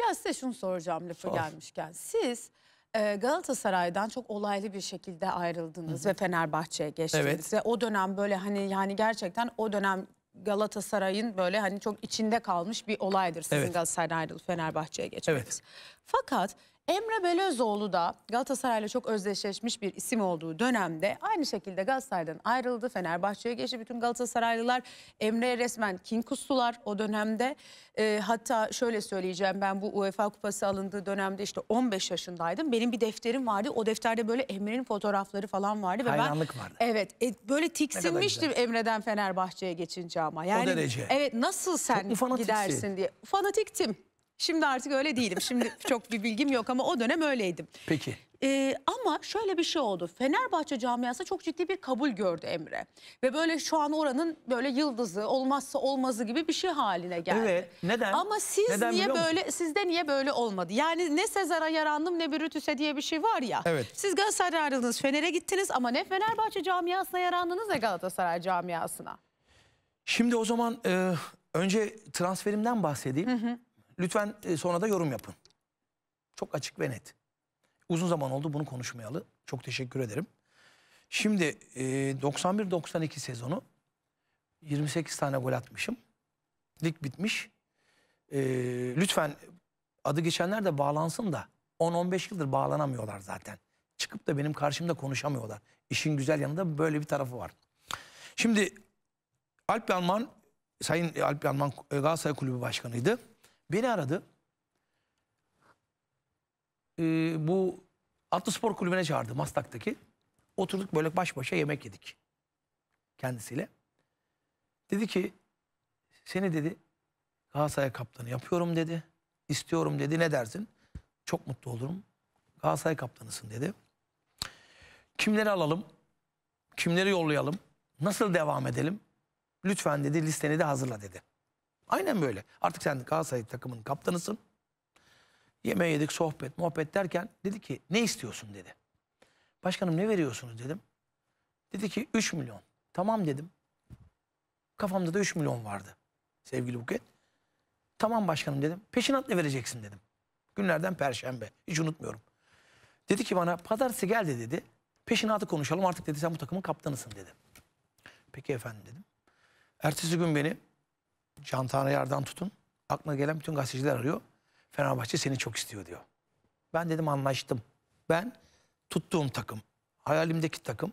Ya size şunu soracağım lafı Sor. gelmişken. Siz e, Galatasaray'dan çok olaylı bir şekilde ayrıldınız Hı -hı. ve Fenerbahçe'ye geçtiniz. Evet. Ve o dönem böyle hani yani gerçekten o dönem Galatasaray'ın böyle hani çok içinde kalmış bir olaydır sizin evet. Galatasaray'dan ayrılıp Fenerbahçe'ye geçmeniz. Evet. Fakat Emre Belözoğlu da Galatasaray'la çok özdeşleşmiş bir isim olduğu dönemde aynı şekilde Galatasaray'dan ayrıldı. Fenerbahçe'ye geçti. Bütün Galatasaraylılar Emre'ye resmen kin kustular o dönemde. E, hatta şöyle söyleyeceğim ben bu UEFA kupası alındığı dönemde işte 15 yaşındaydım. Benim bir defterim vardı. O defterde böyle Emre'nin fotoğrafları falan vardı. Ve Hayranlık ben, vardı. Evet e, böyle tiksinmiştim Emre'den Fenerbahçe'ye geçince ama. Yani, o derece. Evet nasıl sen gidersin diye. Fanatiktim. Şimdi artık öyle değilim. Şimdi çok bir bilgim yok ama o dönem öyleydim. Peki. Ee, ama şöyle bir şey oldu. Fenerbahçe camiası çok ciddi bir kabul gördü Emre. Ve böyle şu an oranın böyle yıldızı, olmazsa olmazı gibi bir şey haline geldi. Evet. Neden? Ama siz Neden niye biliyor böyle sizde niye böyle olmadı? Yani ne Sezar'a yarandım ne Brutus'e diye bir şey var ya. Evet. Siz Galatasaray'a ayrıldınız, Fener'e gittiniz ama ne Fenerbahçe camiasına yarandınız ne Galatasaray camiasına. Şimdi o zaman e, önce transferimden bahsedeyim. Hı hı. Lütfen e, sonra da yorum yapın. Çok açık ve net. Uzun zaman oldu bunu konuşmayalı. Çok teşekkür ederim. Şimdi 91-92 e, sezonu 28 tane gol atmışım. Lig bitmiş. E, lütfen adı geçenler de bağlansın da 10-15 yıldır bağlanamıyorlar zaten. Çıkıp da benim karşımda konuşamıyorlar. İşin güzel yanında böyle bir tarafı var. Şimdi Alp Yalman, Sayın Alp Yalman Galatasaray Kulübü Başkanı'ydı. Beni aradı. Ee, bu Atlı Spor Kulübü'ne çağırdı Mastak'taki. Oturduk böyle baş başa yemek yedik kendisiyle. Dedi ki seni dedi Galatasaray kaptanı yapıyorum dedi. İstiyorum dedi ne dersin? Çok mutlu olurum. Galatasaray kaptanısın dedi. Kimleri alalım? Kimleri yollayalım? Nasıl devam edelim? Lütfen dedi listeni de hazırla dedi. Aynen böyle. Artık sen Galatasaray takımının kaptanısın. Yemeğe yedik, sohbet, muhabbet derken dedi ki ne istiyorsun dedi. Başkanım ne veriyorsunuz dedim. Dedi ki 3 milyon. Tamam dedim. Kafamda da 3 milyon vardı sevgili Buket. Tamam başkanım dedim. Peşinat ne vereceksin dedim. Günlerden perşembe. Hiç unutmuyorum. Dedi ki bana pazartesi geldi dedi. Peşinatı konuşalım artık dedi sen bu takımın kaptanısın dedi. Peki efendim dedim. Ertesi gün beni Can Tanrıyar'dan tutun. Aklına gelen bütün gazeteciler arıyor. Fenerbahçe seni çok istiyor diyor. Ben dedim anlaştım. Ben tuttuğum takım, hayalimdeki takım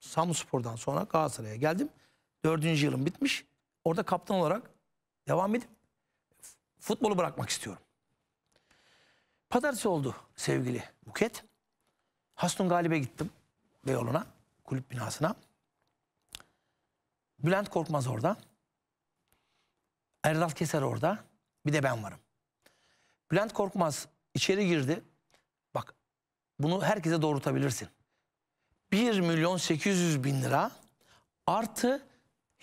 Samspor'dan sonra Galatasaray'a geldim. Dördüncü yılım bitmiş. Orada kaptan olarak devam edip futbolu bırakmak istiyorum. Pazartesi oldu sevgili Buket. Hastun Galip'e gittim Beyoğlu'na, kulüp binasına. Bülent Korkmaz orada. Erdal Keser orada. Bir de ben varım. Bülent Korkmaz içeri girdi. Bak bunu herkese doğrultabilirsin. 1 milyon 800 bin lira artı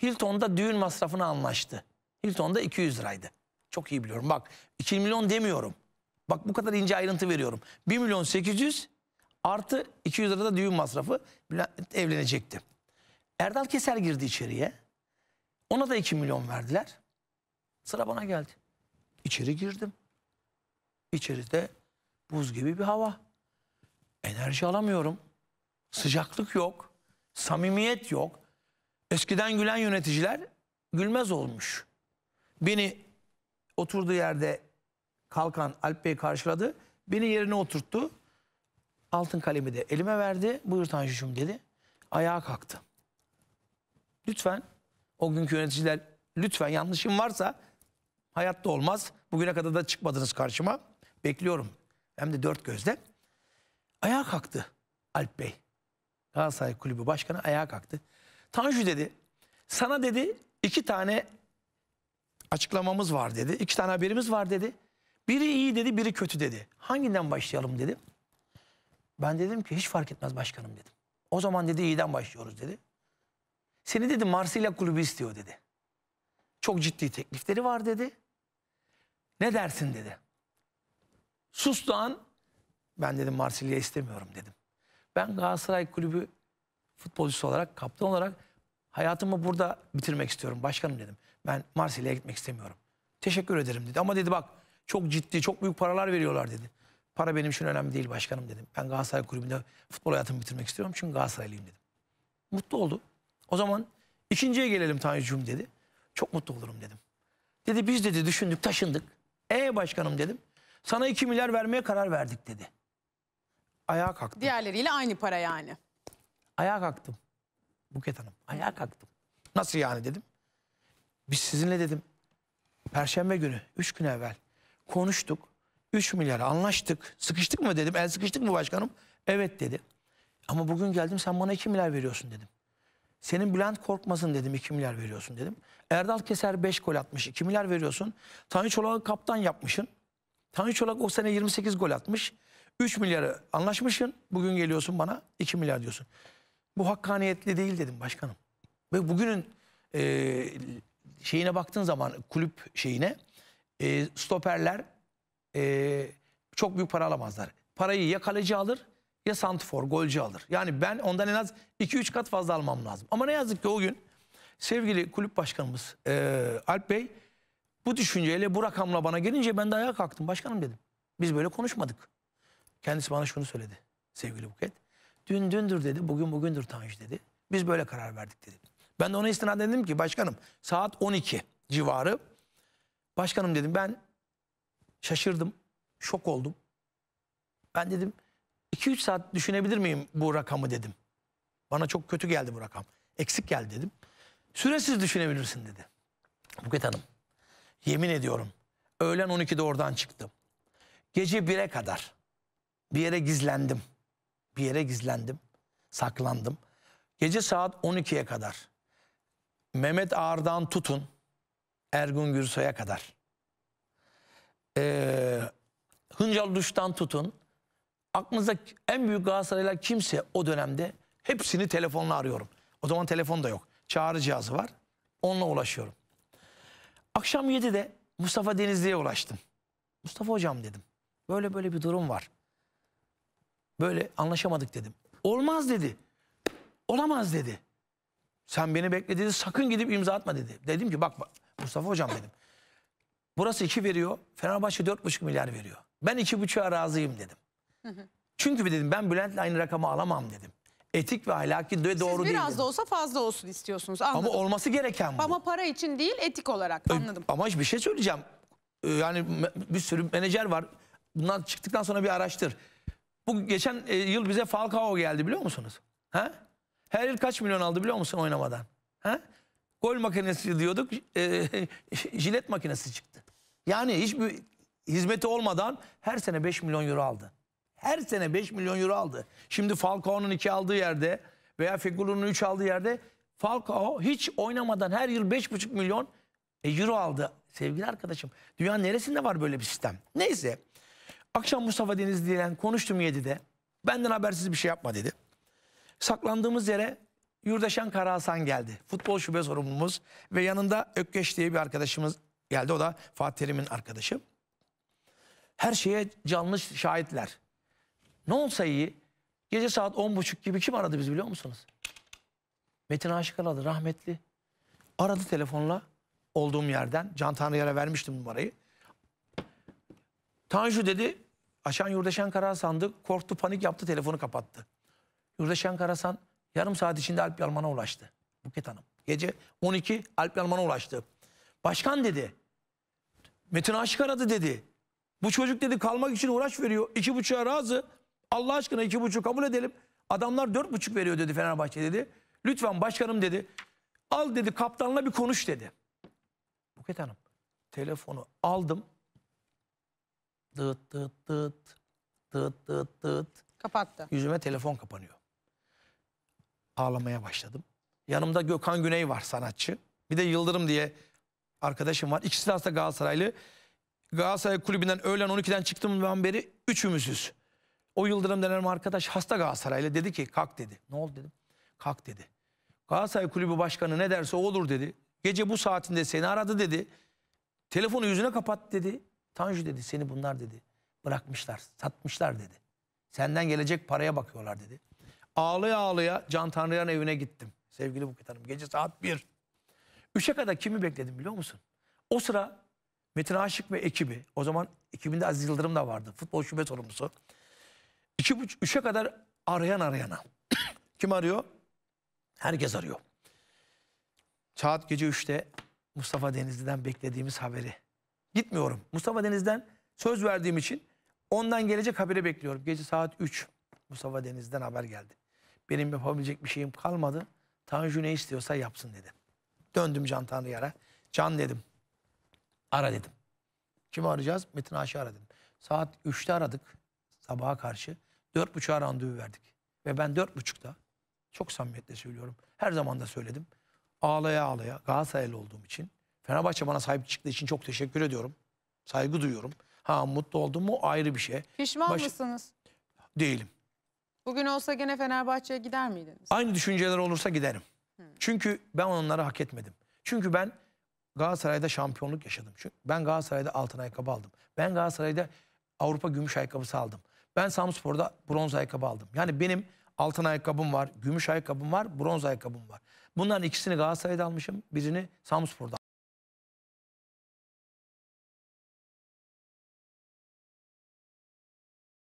Hilton'da düğün masrafını anlaştı. Hilton'da 200 liraydı. Çok iyi biliyorum. Bak 2 milyon demiyorum. Bak bu kadar ince ayrıntı veriyorum. 1 milyon 800 artı 200 lirada düğün masrafı Bülent evlenecekti. Erdal Keser girdi içeriye. Ona da 2 milyon verdiler. Sıra bana geldi. İçeri girdim. İçeride buz gibi bir hava. Enerji alamıyorum. Sıcaklık yok. Samimiyet yok. Eskiden gülen yöneticiler gülmez olmuş. Beni oturduğu yerde kalkan Alp Bey karşıladı. Beni yerine oturttu. Altın kalemi de elime verdi. Buyur Tanju'cum dedi. Ayağa kalktı. Lütfen o günkü yöneticiler lütfen yanlışım varsa Hayatta olmaz. Bugüne kadar da çıkmadınız karşıma. Bekliyorum. Hem de dört gözle. Ayağa kalktı Alp Bey. Galatasaray Kulübü Başkanı ayağa kalktı. Tanju dedi. Sana dedi iki tane açıklamamız var dedi. İki tane haberimiz var dedi. Biri iyi dedi, biri kötü dedi. Hanginden başlayalım dedim. Ben dedim ki hiç fark etmez başkanım dedim. O zaman dedi iyiden başlıyoruz dedi. Seni dedi Marsilya kulübü istiyor dedi. Çok ciddi teklifleri var dedi. Ne dersin dedi. Sustan ben dedim Marsilya istemiyorum dedim. Ben Galatasaray Kulübü futbolcusu olarak, kaptan olarak hayatımı burada bitirmek istiyorum başkanım dedim. Ben Marsilya'ya gitmek istemiyorum. Teşekkür ederim dedi. Ama dedi bak çok ciddi, çok büyük paralar veriyorlar dedi. Para benim için önemli değil başkanım dedim. Ben Galatasaray Kulübü'nde futbol hayatımı bitirmek istiyorum çünkü Galatasaraylıyım dedim. Mutlu oldu. O zaman ikinciye gelelim Tanju'cum dedi. Çok mutlu olurum dedim. Dedi biz dedi düşündük taşındık. E başkanım dedim. Sana 2 milyar vermeye karar verdik dedi. Ayağa kalktım. Diğerleriyle aynı para yani. Ayağa kalktım. Buket Hanım ayağa kalktım. Nasıl yani dedim. Biz sizinle dedim. Perşembe günü 3 gün evvel konuştuk. 3 milyar anlaştık. Sıkıştık mı dedim. El sıkıştık mı başkanım? Evet dedi. Ama bugün geldim sen bana 2 milyar veriyorsun dedim. Senin Bülent Korkmaz'ın dedim 2 milyar veriyorsun dedim. Erdal Keser 5 gol atmış 2 milyar veriyorsun. Tanju Çolak'ı kaptan yapmışsın. Tanju Çolak o sene 28 gol atmış. 3 milyarı anlaşmışsın. Bugün geliyorsun bana 2 milyar diyorsun. Bu hakkaniyetli değil dedim başkanım. Ve bugünün e, şeyine baktığın zaman kulüp şeyine e, stoperler e, çok büyük para alamazlar. Parayı ya kaleci alır ya santifor, golcü alır. Yani ben ondan en az 2-3 kat fazla almam lazım. Ama ne yazık ki o gün sevgili kulüp başkanımız e, Alp Bey bu düşünceyle bu rakamla bana gelince ben de ayağa kalktım. Başkanım dedim. Biz böyle konuşmadık. Kendisi bana şunu söyledi sevgili Buket. Dün dündür dedi, bugün bugündür Tanju dedi. Biz böyle karar verdik dedi. Ben de ona istinaden dedim ki başkanım saat 12 civarı. Başkanım dedim ben şaşırdım, şok oldum. Ben dedim 2-3 saat düşünebilir miyim bu rakamı dedim. Bana çok kötü geldi bu rakam. Eksik geldi dedim. Süresiz düşünebilirsin dedi. Buket Hanım yemin ediyorum öğlen 12'de oradan çıktım. Gece 1'e kadar bir yere gizlendim. Bir yere gizlendim. Saklandım. Gece saat 12'ye kadar Mehmet Ağar'dan tutun Ergun Gürsoy'a kadar. Ee, Hıncal Duş'tan tutun aklınızda en büyük Galatasaraylılar kimse o dönemde hepsini telefonla arıyorum. O zaman telefon da yok. Çağrı cihazı var. Onunla ulaşıyorum. Akşam 7'de Mustafa Denizli'ye ulaştım. Mustafa hocam dedim. Böyle böyle bir durum var. Böyle anlaşamadık dedim. Olmaz dedi. Olamaz dedi. Sen beni bekle dedi. Sakın gidip imza atma dedi. Dedim ki bak, Mustafa hocam dedim. Burası 2 veriyor. Fenerbahçe 4,5 milyar veriyor. Ben 2,5'a razıyım dedim. Çünkü dedim ben Bülent'le aynı rakamı alamam dedim. Etik ve ahlaki de doğru Siz biraz dedim. da olsa fazla olsun istiyorsunuz. Anladım. Ama olması gereken bu. Ama para için değil etik olarak e, anladım. Ama bir şey söyleyeceğim. E, yani bir sürü menajer var. Bundan çıktıktan sonra bir araştır. Bu geçen e, yıl bize Falcao geldi biliyor musunuz? Ha? Her yıl kaç milyon aldı biliyor musun oynamadan? Ha? Gol makinesi diyorduk. E, jilet makinesi çıktı. Yani hiçbir hizmeti olmadan her sene 5 milyon euro aldı. Her sene 5 milyon euro aldı. Şimdi Falcao'nun 2 aldığı yerde veya Fegulu'nun 3 aldığı yerde Falcao hiç oynamadan her yıl 5,5 milyon e, euro aldı. Sevgili arkadaşım dünya neresinde var böyle bir sistem? Neyse akşam Mustafa Denizli ile konuştum 7'de. Benden habersiz bir şey yapma dedi. Saklandığımız yere Yurdaşan Karahasan geldi. Futbol şube sorumlumuz ve yanında Ökkeş diye bir arkadaşımız geldi. O da Fatih Terim'in arkadaşı. Her şeye canlı şahitler. Ne olsa iyi. Gece saat buçuk gibi kim aradı biz biliyor musunuz? Metin Aşık aradı rahmetli. Aradı telefonla olduğum yerden. Can Tanrıyar'a vermiştim numarayı. Tanju dedi Aşan Yurdaşan Karahasan'dı. Korktu panik yaptı telefonu kapattı. Yurdaşan Karasan yarım saat içinde Alp Yalman'a ulaştı. Buket Hanım. Gece 12 Alp Yalman'a ulaştı. Başkan dedi. Metin Aşık aradı dedi. Bu çocuk dedi kalmak için uğraş veriyor. İki buçuğa razı. Allah aşkına iki buçuk kabul edelim. Adamlar dört buçuk veriyor dedi Fenerbahçe dedi. Lütfen başkanım dedi. Al dedi kaptanla bir konuş dedi. Buket Hanım telefonu aldım. Dıt dıt dıt dıt dıt dıt. Kapattı. Yüzüme telefon kapanıyor. Ağlamaya başladım. Yanımda Gökhan Güney var sanatçı. Bir de Yıldırım diye arkadaşım var. İkisi de aslında Galatasaraylı. Galatasaray kulübünden öğlen 12'den çıktığımdan beri üçümüzüz. O Yıldırım denen arkadaş hasta Galatasaraylı dedi ki kalk dedi. Ne oldu dedim. Kalk dedi. Galatasaray Kulübü Başkanı ne derse o olur dedi. Gece bu saatinde seni aradı dedi. Telefonu yüzüne kapat dedi. Tanju dedi seni bunlar dedi. Bırakmışlar, satmışlar dedi. Senden gelecek paraya bakıyorlar dedi. Ağlaya ağlaya Can Tanrıyan evine gittim. Sevgili Buket Hanım gece saat 1. 3'e kadar kimi bekledim biliyor musun? O sıra Metin Aşık ve ekibi, o zaman ekibinde Aziz Yıldırım da vardı. Futbol şube sorumlusu. İki buçuk, üçe kadar arayan arayana. Kim arıyor? Herkes arıyor. Saat gece üçte Mustafa Denizli'den beklediğimiz haberi. Gitmiyorum. Mustafa Deniz'den söz verdiğim için ondan gelecek haberi bekliyorum. Gece saat 3 Mustafa Deniz'den haber geldi. Benim yapabilecek bir şeyim kalmadı. Tanju ne istiyorsa yapsın dedi. Döndüm Can Tanrı'ya Can dedim. Ara dedim. Kimi arayacağız? Metin Aş'ı ara dedim. Saat 3'te aradık sabaha karşı. Dört buçuğa randevu verdik. Ve ben dört buçukta çok samimiyetle söylüyorum. Her zaman da söyledim. Ağlaya ağlaya Galatasaraylı olduğum için Fenerbahçe bana sahip çıktığı için çok teşekkür ediyorum. Saygı duyuyorum. Ha mutlu oldum mu ayrı bir şey. Pişman Baş... mısınız? Değilim. Bugün olsa gene Fenerbahçe'ye gider miydiniz? Aynı düşünceler olursa giderim. Hmm. Çünkü ben onları hak etmedim. Çünkü ben Galatasaray'da şampiyonluk yaşadım. Çünkü ben Galatasaray'da altın ayakkabı aldım. Ben Galatasaray'da Avrupa gümüş ayakkabısı aldım. Ben Samspor'da bronz ayakkabı aldım. Yani benim altın ayakkabım var, gümüş ayakkabım var, bronz ayakkabım var. Bunların ikisini Galatasaray'da almışım, birini Samspor'da